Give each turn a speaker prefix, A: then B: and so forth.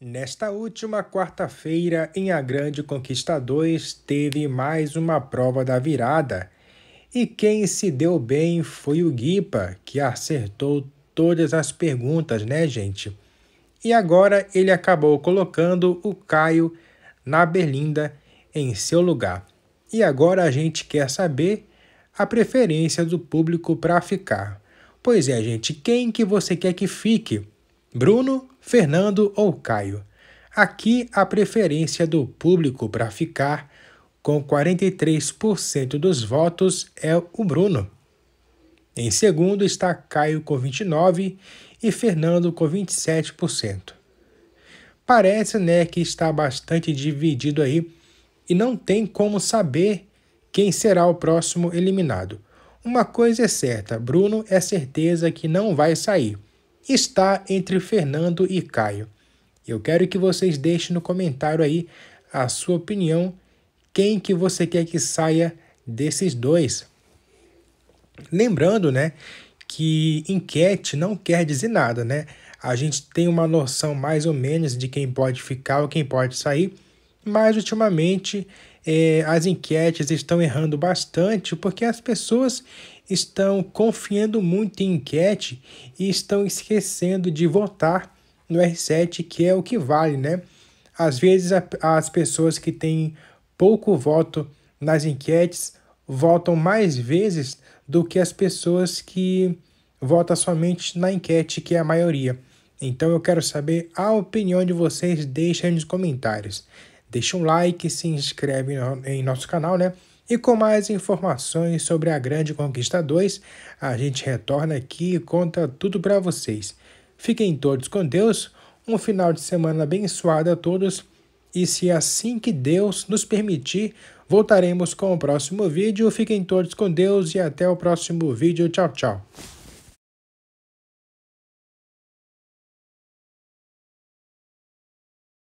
A: Nesta última quarta-feira, em A Grande Conquista 2, teve mais uma prova da virada. E quem se deu bem foi o Guipa, que acertou todas as perguntas, né, gente? E agora ele acabou colocando o Caio na berlinda em seu lugar. E agora a gente quer saber a preferência do público para ficar. Pois é, gente, quem que você quer que fique? Bruno, Fernando ou Caio. Aqui a preferência do público para ficar com 43% dos votos é o Bruno. Em segundo está Caio com 29 e Fernando com 27%. Parece, né, que está bastante dividido aí e não tem como saber quem será o próximo eliminado. Uma coisa é certa, Bruno é certeza que não vai sair está entre Fernando e Caio. Eu quero que vocês deixem no comentário aí a sua opinião, quem que você quer que saia desses dois. Lembrando, né, que enquete não quer dizer nada, né? A gente tem uma noção mais ou menos de quem pode ficar ou quem pode sair, mas ultimamente é, as enquetes estão errando bastante porque as pessoas estão confiando muito em enquete e estão esquecendo de votar no R7, que é o que vale, né? Às vezes a, as pessoas que têm pouco voto nas enquetes votam mais vezes do que as pessoas que votam somente na enquete, que é a maioria. Então eu quero saber a opinião de vocês, deixem nos comentários. Deixa um like, se inscreve no, em nosso canal, né? E com mais informações sobre a Grande Conquista 2, a gente retorna aqui e conta tudo para vocês. Fiquem todos com Deus, um final de semana abençoado a todos e se assim que Deus nos permitir, voltaremos com o próximo vídeo. Fiquem todos com Deus e até o próximo vídeo. Tchau, tchau.